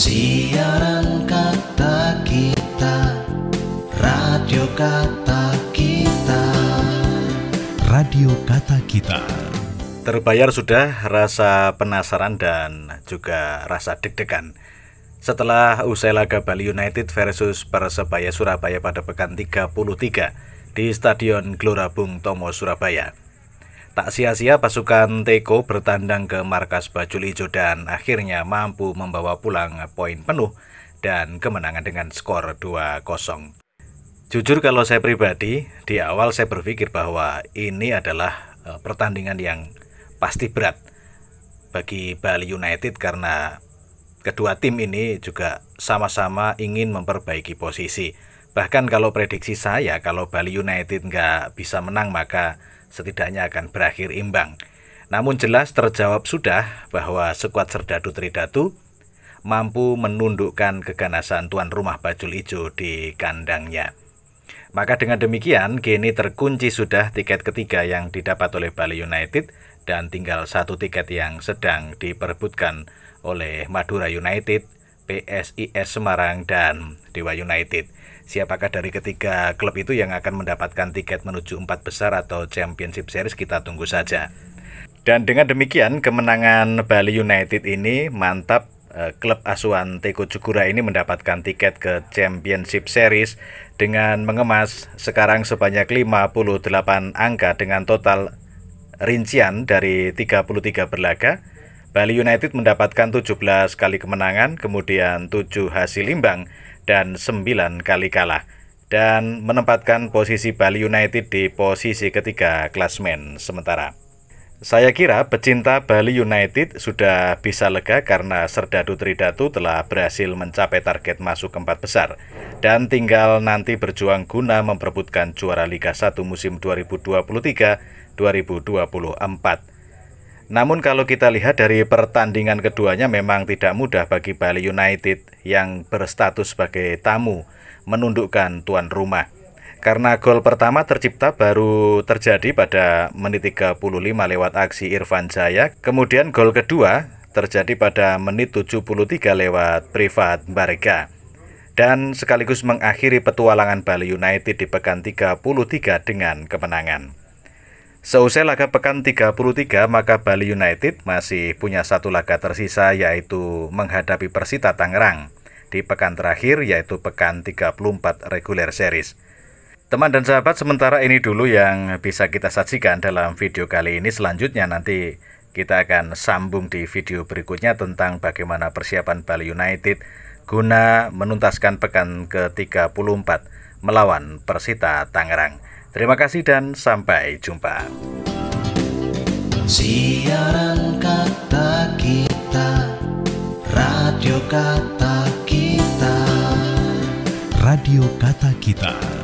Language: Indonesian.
Siaran kata kita, radio kata kita. Radio kata kita. Terbayar sudah rasa penasaran dan juga rasa deg-degan. Setelah usai laga Bali United versus Persebaya Surabaya pada pekan 33 di Stadion Gelora Bung Tomo Surabaya. Tak sia-sia pasukan Teko bertandang ke markas Bajul Ijo dan akhirnya mampu membawa pulang poin penuh dan kemenangan dengan skor 2-0. Jujur kalau saya pribadi, di awal saya berpikir bahwa ini adalah eh, pertandingan yang pasti berat bagi Bali United karena kedua tim ini juga sama-sama ingin memperbaiki posisi Bahkan kalau prediksi saya kalau Bali United nggak bisa menang maka setidaknya akan berakhir imbang. Namun jelas terjawab sudah bahwa sekuat Serdadu Tridatu mampu menundukkan keganasan tuan rumah Bajul Ijo di kandangnya. Maka dengan demikian kini terkunci sudah tiket ketiga yang didapat oleh Bali United dan tinggal satu tiket yang sedang diperebutkan oleh Madura United PSIS Semarang dan Dewa United. Siapakah dari ketiga klub itu yang akan mendapatkan tiket menuju empat besar atau Championship Series kita tunggu saja. Dan dengan demikian kemenangan Bali United ini mantap eh, klub asuhan Teko Cukura ini mendapatkan tiket ke Championship Series dengan mengemas sekarang sebanyak 58 angka dengan total rincian dari 33 berlaga Bali United mendapatkan 17 kali kemenangan, kemudian 7 hasil imbang, dan 9 kali kalah. Dan menempatkan posisi Bali United di posisi ketiga klasmen sementara. Saya kira pecinta Bali United sudah bisa lega karena Serdadu Tridatu telah berhasil mencapai target masuk keempat besar dan tinggal nanti berjuang guna memperebutkan juara Liga 1 musim 2023-2024. Namun kalau kita lihat dari pertandingan keduanya memang tidak mudah bagi Bali United yang berstatus sebagai tamu menundukkan tuan rumah. Karena gol pertama tercipta baru terjadi pada menit 35 lewat aksi Irfan Jaya, kemudian gol kedua terjadi pada menit 73 lewat privat Barga. Dan sekaligus mengakhiri petualangan Bali United di pekan 33 dengan kemenangan. Seusai laga pekan 33, maka Bali United masih punya satu laga tersisa yaitu menghadapi Persita Tangerang di pekan terakhir yaitu pekan 34 reguler series. Teman dan sahabat, sementara ini dulu yang bisa kita saksikan dalam video kali ini. Selanjutnya nanti kita akan sambung di video berikutnya tentang bagaimana persiapan Bali United guna menuntaskan pekan ke-34 melawan Persita Tangerang. Terima kasih dan sampai jumpa. Siaran kata kita, radio kata kita, radio kata kita.